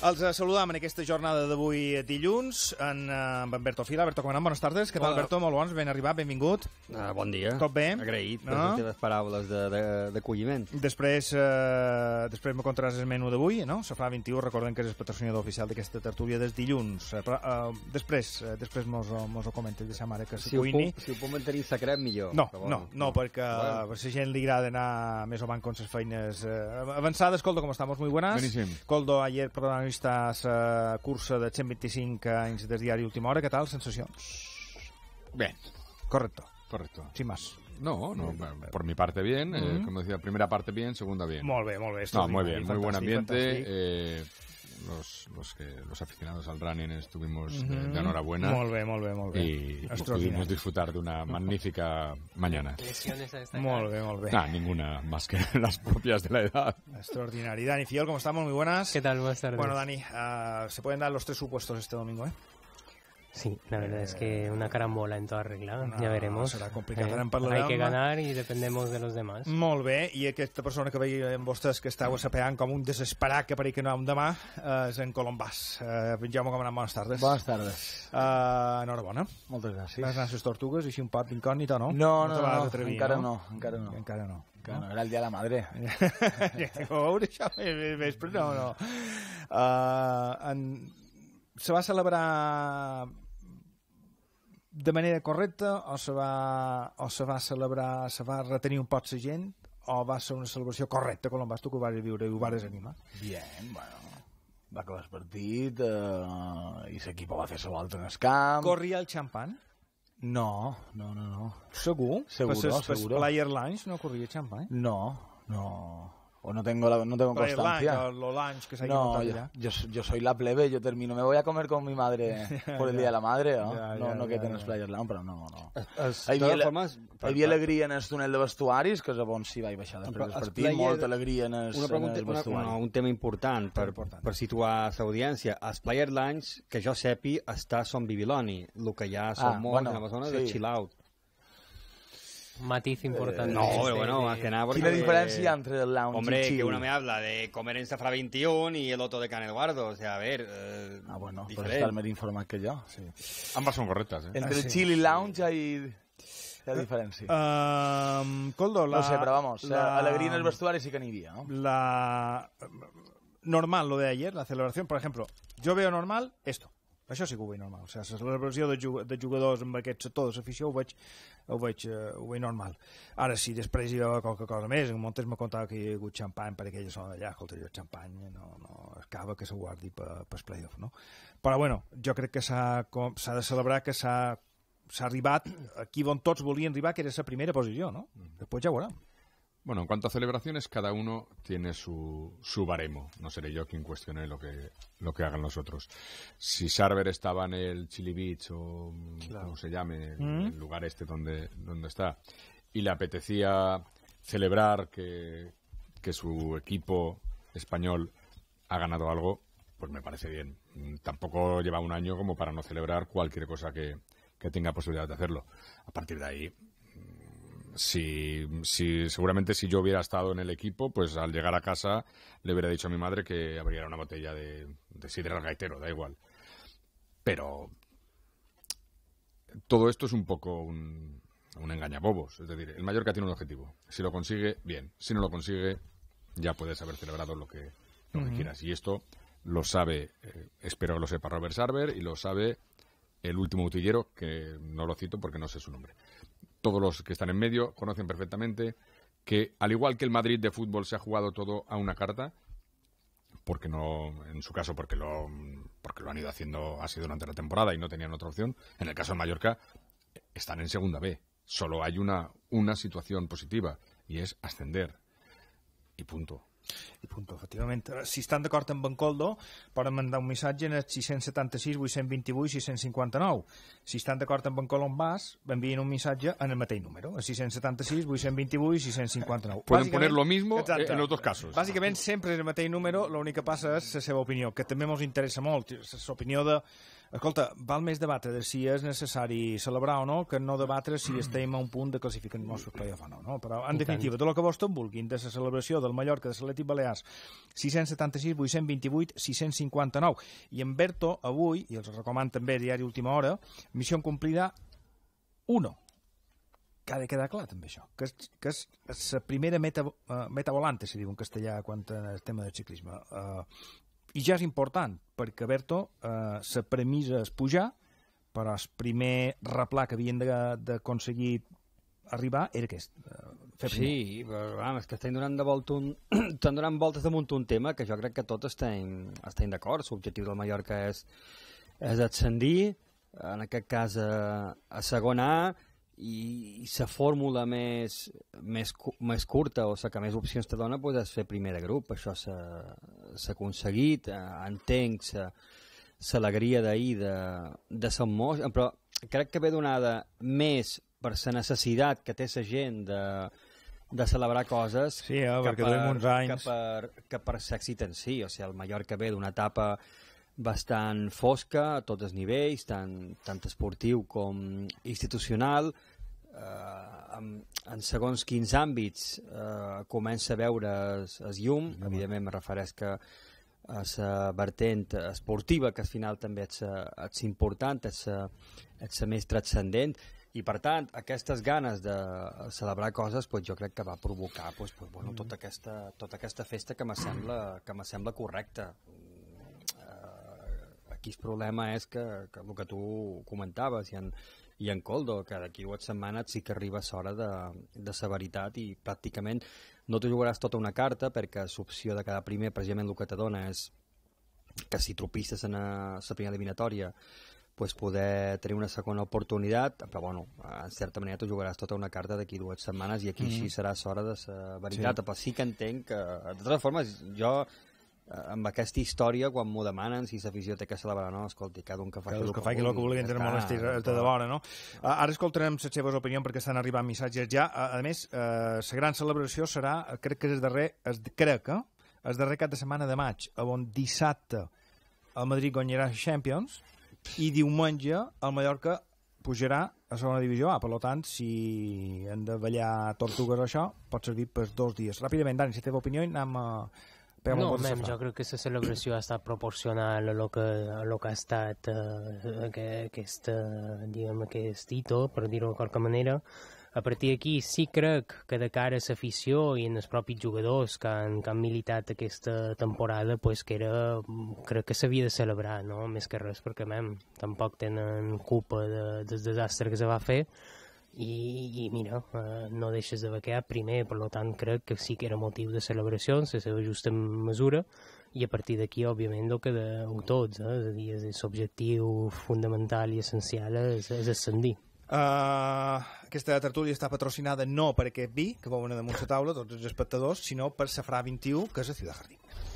Els eh, saludam en aquesta jornada d'avui eh, dilluns en, eh, amb en Berto Fila. Berto, com anem? Bones tardes. Què tal, Berto? Molt bons, ben arribat, benvingut. Ah, bon dia. Tot bé? Agraït per les teves paraules d'acolliment. De, de, després eh, després me contaràs el menú d'avui, no? Safrà 21, recordem que és el patrocinador oficial d'aquesta tertúlia des dilluns. Però, eh, després eh, després mos, mos ho comentes, de sa mare que si cuini. puc, si ho puc mantenir secret, millor. No, bon, no, no, perquè a la gent li agrada anar més o menys amb les feines eh, avançades. Coldo, com estàs? Molt bones. Beníssim. Coldo, ayer perdona, protagonistes a eh, cursa de 125 anys des diari Última Hora. Què tal, sensacions? Bé. Correcto. Correcto. Sin más. No, no, por mi parte bien, eh, uh mm-hmm. -huh. como decía, primera parte bien, segunda bien. Molt bé, molt bé. No, muy bien, fantástico, eh, muy buen ambiente. Eh, los, que, los aficionados al running estuvimos eh, de, enhorabuena. y pudimos disfrutar de una magnífica mañana. ninguna más que las propias de la edad. Extraordinario. Dani Fiol, ¿cómo estamos? Muy buenas. ¿Qué tal? Buenas tardes. Bueno, Dani, ah, se pueden dar los tres supuestos este domingo, ¿eh? Sí, la verdad eh, es que eh, una carambola en toda regla, no, ja veremos. Será serà complicat, eh, parlarem. Hay que ganar y dependemos de los demás. Molt bé, i aquesta persona que veia en vostres que estava sapeant com un desesperat que pareix que no ha un demà eh, és en Colombàs. Eh, Jaume Gamanà, bones tardes. Bones tardes. Eh, enhorabona. Moltes gràcies. Les nasses tortugues, així un pap d'incògnita, no? No, no, no, no, no atrevir, encara no? no, encara no. Encara no. Que no era el dia de la madre. Ho veure això més eh, eh, vespre, no, no. Uh, en, se va celebrar de manera correcta o se va, o se va celebrar, se va retenir un pot la gent o va ser una celebració correcta com vas tu que ho vas viure i ho vas animar? Bien, bueno, va acabar el partit eh, i l'equip va fer la volta en el camp. Corria el xampan? No, no, no, no. Segur? Segur, segur. Per Player no corria xampan? No, no o no tengo, la, no tengo Pero constancia. El lunch, los lunch que se no, yo, yo, yo, soy la plebe, yo termino, me voy a comer con mi madre por el Día de la Madre, ¿no? Ja, ja, no, no ja, que ja, tens Players Lounge, pero no, no. Es, hi havia, alegría, hi havia alegria en el túnel de vestuaris, que es on s'hi va baixar després del partit, player, molta alegria en el, una pregunta, en el vestuari. Una, no, un tema important per, important. per situar l'audiència. Els Player Lounge, que jo sepi, està a Son Bibiloni, el que ja Son ah, molts bueno, en la zona sí. de Chill Out matiz importante. Eh, no, pero bueno, más que nada porque... diferencia entre el lounge Hombre, que uno me habla de comer en Safra 21 y el otro de Can Eduardo. o sea, a ver... Eh, ah, bueno, por estar me informa que yo, Ambas son correctas, ¿eh? Entre el ah, sí, y lounge hay... La diferencia? Em, Coldo, No sé, pero vamos, alegría en el vestuario sí que día, ¿no? La... Normal lo de ayer, la celebración, por ejemplo, yo veo normal esto. Això sí que ho veig normal. O sigui, la celebració de, de jugadors amb aquest sector de l'afició ho veig, ho, veig, eh, ho veig normal. Ara, si després hi va haver qualque cosa més, en Montes m'ha contat que hi ha hagut xampany per aquella zona d'allà, que jo xampany eh, no, no acaba que se guardi per pa, pel playoff, no? Però, bueno, jo crec que s'ha de celebrar que s'ha arribat aquí on tots volien arribar, que era la primera posició, no? Mm. Després ja ho veurem. Bueno, en cuanto a celebraciones, cada uno tiene su, su baremo. No seré yo quien cuestione lo que, lo que hagan los otros. Si Sarver estaba en el Chili Beach o como se llame, ¿Mm? el lugar este donde, donde está, y le apetecía celebrar que, que su equipo español ha ganado algo, pues me parece bien. Tampoco lleva un año como para no celebrar cualquier cosa que, que tenga posibilidad de hacerlo. A partir de ahí, si, si, seguramente si yo hubiera estado en el equipo, pues al llegar a casa le hubiera dicho a mi madre que abriera una botella de, de sidra gaitero, da igual. Pero todo esto es un poco un, un engañabobos. Es decir, el Mallorca tiene un objetivo. Si lo consigue, bien. Si no lo consigue, ya puedes haber celebrado lo que, quieras. Y esto lo sabe, eh, espero que lo sepa Robert Sarver y lo sabe el último utillero, que no lo cito porque no sé su nombre todos los que están en medio conocen perfectamente que, al igual que el Madrid de fútbol se ha jugado todo a una carta, porque no, en su caso, porque lo, porque lo han ido haciendo así durante la temporada y no tenían otra opción, en el caso de Mallorca, están en segunda B. Solo hay una, una situación positiva y es ascender. Y punto. I punto, efectivament. Eh, si estan d'acord amb en Coldo, poden mandar un missatge en el 676 828 659. Si estan d'acord amb en on vas, envien un missatge en el mateix número, el 676 828 659. Poden poner lo mismo eh, exacte, en altres casos. Bàsicament sempre és el mateix número, que passa és la seva opinió, que també ens interessa molt, La opinió de Escolta, val més debatre de si és necessari celebrar o no que no debatre si estem a un punt de classificar-nos per playoff o no, no. Però, en definitiva, tot el que vostè vulguin de la celebració del Mallorca, de l'Atlètic Balears, 676, 828, 659. I en Berto, avui, i els recoman també a diari Última Hora, missió complida 1 que ha de quedar clar també això, que, és, que és la primera meta, uh, meta volante, si diu en castellà, quan el tema del ciclisme. Uh, i ja és important, perquè Berto eh, la premissa és pujar, però el primer replà que havien d'aconseguir arribar era aquest, eh, fer primer. Sí, però bueno, és que estem donant, de volta un, estem donant voltes damunt un tema que jo crec que tots estem, estem d'acord. L'objectiu del Mallorca és, és ascendir, en aquest cas a, a segon A, i, i la fórmula més, més, més curta o la que més opcions te dona pues, és fer primer de grup, això s'ha aconseguit, eh, entenc l'alegria d'ahir de, de Sant Mos, però crec que ve donada més per la necessitat que té la gent de, de celebrar coses sí, eh, que, per, uns anys. que per, que per l'èxit en si. O sigui, el Mallorca ve d'una etapa bastant fosca a tots els nivells, tant, tant esportiu com institucional, eh, en, en segons quins àmbits eh, comença a veure es, es llum, -hmm. evidentment me refereix que a la vertent esportiva, que al final també és, és important, és, és més transcendent, i per tant, aquestes ganes de celebrar coses, pues, jo crec que va provocar pues, pues, bueno, tota, aquesta, tota aquesta festa que m'assembla que sembla correcta. Uh, aquí el problema és que, que el que tu comentaves, hi ha, i en Coldo, que d'aquí dues setmanes sí que arriba l'hora de, de severitat i pràcticament no t'ho jugaràs tota una carta perquè l'opció de cada primer precisament el que te dona és que si tropistes en eh, la primera eliminatòria pues, poder tenir una segona oportunitat, però bueno, en certa manera tu jugaràs tota una carta d'aquí dues setmanes i aquí mm. -hmm. sí serà l'hora de la veritat, sí. però sí que entenc que, de totes formes, jo Eh, amb aquesta història, quan m'ho demanen, si l'afició té que celebrar, no, escolti, cada un que faci el que, faci, el que vulgui, entre de vora, no? Uh, ara escoltarem les seves opinions perquè estan arribant missatges ja. Uh, a més, eh, la uh, gran celebració serà, crec que és el darrer, es, crec, eh? el darrer cap de setmana de maig, on dissabte el Madrid guanyarà Champions i diumenge el Mallorca pujarà a segona divisió A. Ah, per tant, si hem de ballar tortugues o això, pot servir per dos dies. Ràpidament, Dani, si teva opinió, anem a, però no, menys, jo crec que la celebració ha estat proporcional a lo que, a lo que ha estat eh, aquest, eh, diguem, aquest hito, per dir-ho de qualque manera. A partir d'aquí sí crec que de cara a l'afició i en els propis jugadors que han, que han militat aquesta temporada, pues que era, crec que s'havia de celebrar, no? més que res, perquè mem, tampoc tenen culpa de, del desastre que se va fer, i, i mira, uh, no deixes de vaquear primer, per tant crec que sí que era motiu de celebració en la seva justa mesura i a partir d'aquí, òbviament, el que deu tots, eh? és a dir, és l'objectiu fundamental i essencial és, és ascendir. Uh, aquesta tertúlia està patrocinada no per aquest vi que veuen damunt la taula, tots els espectadors, sinó per Safrà 21, que és a Ciutat Jardí.